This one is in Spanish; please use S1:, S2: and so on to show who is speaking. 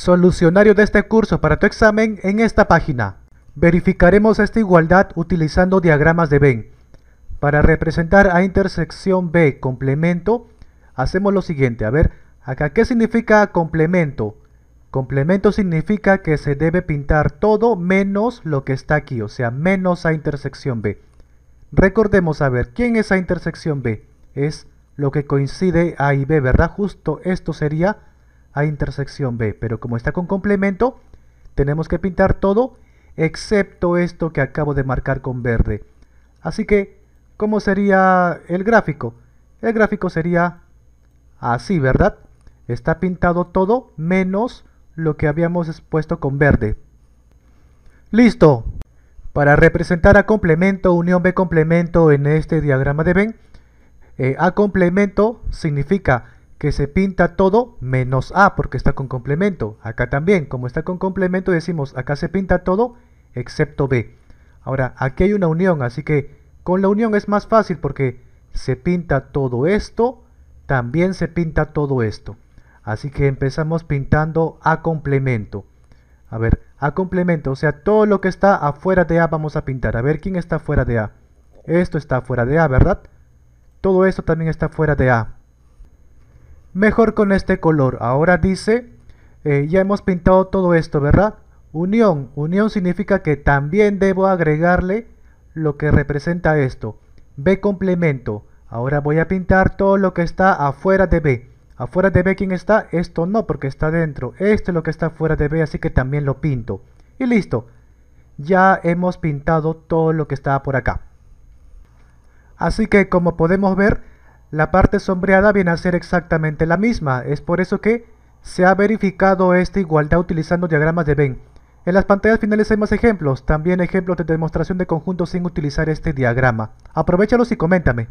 S1: solucionario de este curso para tu examen en esta página. Verificaremos esta igualdad utilizando diagramas de Venn. Para representar a intersección B complemento, hacemos lo siguiente. A ver, acá, ¿qué significa complemento? Complemento significa que se debe pintar todo menos lo que está aquí, o sea, menos a intersección B. Recordemos, a ver, ¿quién es a intersección B? Es lo que coincide A y B, ¿verdad? Justo esto sería a intersección B. Pero como está con complemento, tenemos que pintar todo excepto esto que acabo de marcar con verde. Así que, ¿cómo sería el gráfico? El gráfico sería así, ¿verdad? Está pintado todo menos lo que habíamos expuesto con verde. ¡Listo! Para representar a complemento, unión B complemento en este diagrama de Venn, eh, A complemento significa que se pinta todo menos A, porque está con complemento. Acá también, como está con complemento, decimos acá se pinta todo excepto B. Ahora, aquí hay una unión, así que con la unión es más fácil porque se pinta todo esto, también se pinta todo esto. Así que empezamos pintando A complemento. A ver, A complemento, o sea, todo lo que está afuera de A vamos a pintar. A ver, ¿quién está fuera de A? Esto está fuera de A, ¿verdad? Todo esto también está fuera de A mejor con este color. Ahora dice, eh, ya hemos pintado todo esto, ¿verdad? Unión, unión significa que también debo agregarle lo que representa esto. B complemento. Ahora voy a pintar todo lo que está afuera de B. Afuera de B, ¿quién está? Esto no, porque está dentro. Esto es lo que está afuera de B, así que también lo pinto. Y listo. Ya hemos pintado todo lo que está por acá. Así que como podemos ver, la parte sombreada viene a ser exactamente la misma, es por eso que se ha verificado esta igualdad utilizando diagramas de Venn. En las pantallas finales hay más ejemplos, también ejemplos de demostración de conjuntos sin utilizar este diagrama. Aprovechalos y coméntame.